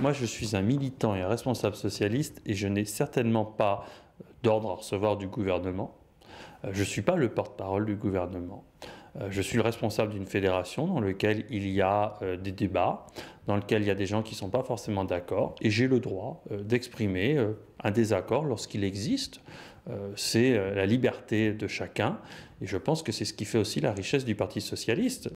moi je suis un militant et un responsable socialiste et je n'ai certainement pas d'ordre à recevoir du gouvernement. Euh, je ne suis pas le porte-parole du gouvernement. Euh, je suis le responsable d'une fédération dans laquelle il y a euh, des débats, dans lequel il y a des gens qui ne sont pas forcément d'accord, et j'ai le droit d'exprimer un désaccord lorsqu'il existe. C'est la liberté de chacun, et je pense que c'est ce qui fait aussi la richesse du Parti socialiste.